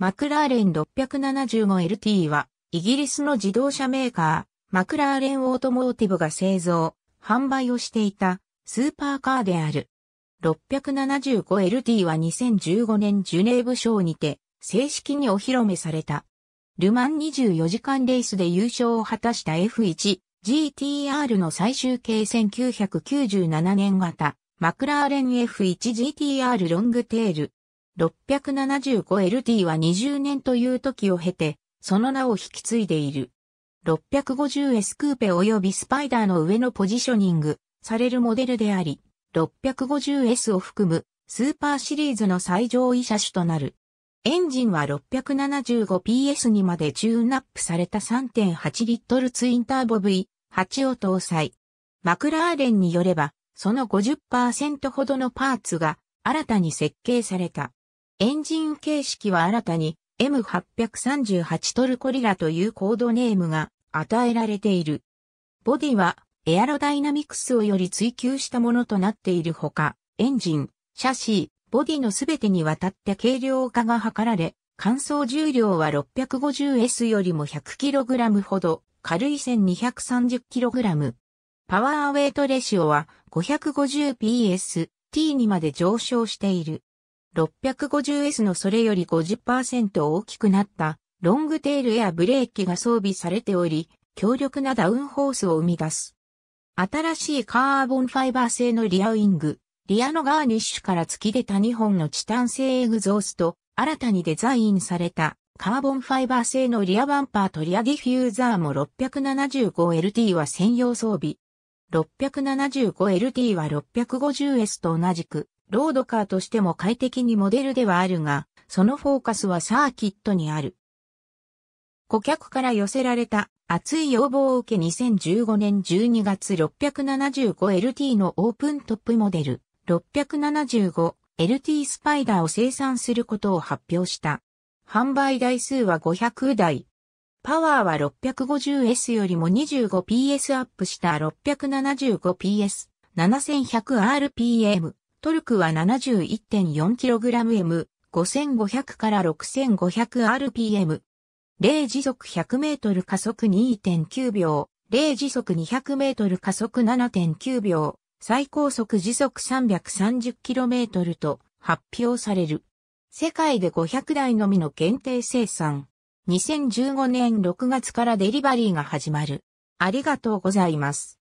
マクラーレン 675LT は、イギリスの自動車メーカー、マクラーレンオートモーティブが製造、販売をしていた、スーパーカーである。675LT は2015年ジュネーブ賞にて、正式にお披露目された。ルマン24時間レースで優勝を果たした F1、GTR の最終形1997年型、マクラーレン F1GTR ロングテール、675LT は20年という時を経て、その名を引き継いでいる。650S クーペ及びスパイダーの上のポジショニングされるモデルであり、650S を含むスーパーシリーズの最上位車種となる。エンジンは 675PS にまでチューンナップされた3.8リットルツインターボ V8 を搭載。マクラーレンによれば、その50%ほどのパーツが新たに設計された。エンジン形式は新たに M838 トルコリラというコードネームが与えられている。ボディはエアロダイナミクスをより追求したものとなっているほか、エンジン、シャシー、ボディのすべてにわたって軽量化が図られ、乾燥重量は 650S よりも 100kg ほど、軽い 1230kg。パワーウェイトレシオは 550PS、T にまで上昇している。650S のそれより50%大きくなったロングテールやブレーキが装備されており、強力なダウンホースを生み出す。新しいカーボンファイバー製のリアウィング、リアのガーニッシュから突き出た2本のチタン製エグゾースと、新たにデザインされたカーボンファイバー製のリアバンパーとリアディフューザーも 675LT は専用装備。675LT は 650S と同じくロードカーとしても快適にモデルではあるが、そのフォーカスはサーキットにある。顧客から寄せられた熱い要望を受け2015年12月 675LT のオープントップモデル 675LT スパイダーを生産することを発表した。販売台数は500台。パワーは 650S よりも 25PS アップした 675PS7100rpm。トルクは 71.4kgm、5500から 6500rpm。0時速 100m 加速2.9秒、0時速 200m 加速7.9秒、最高速時速 330km と発表される。世界で500台のみの限定生産。2015年6月からデリバリーが始まる。ありがとうございます。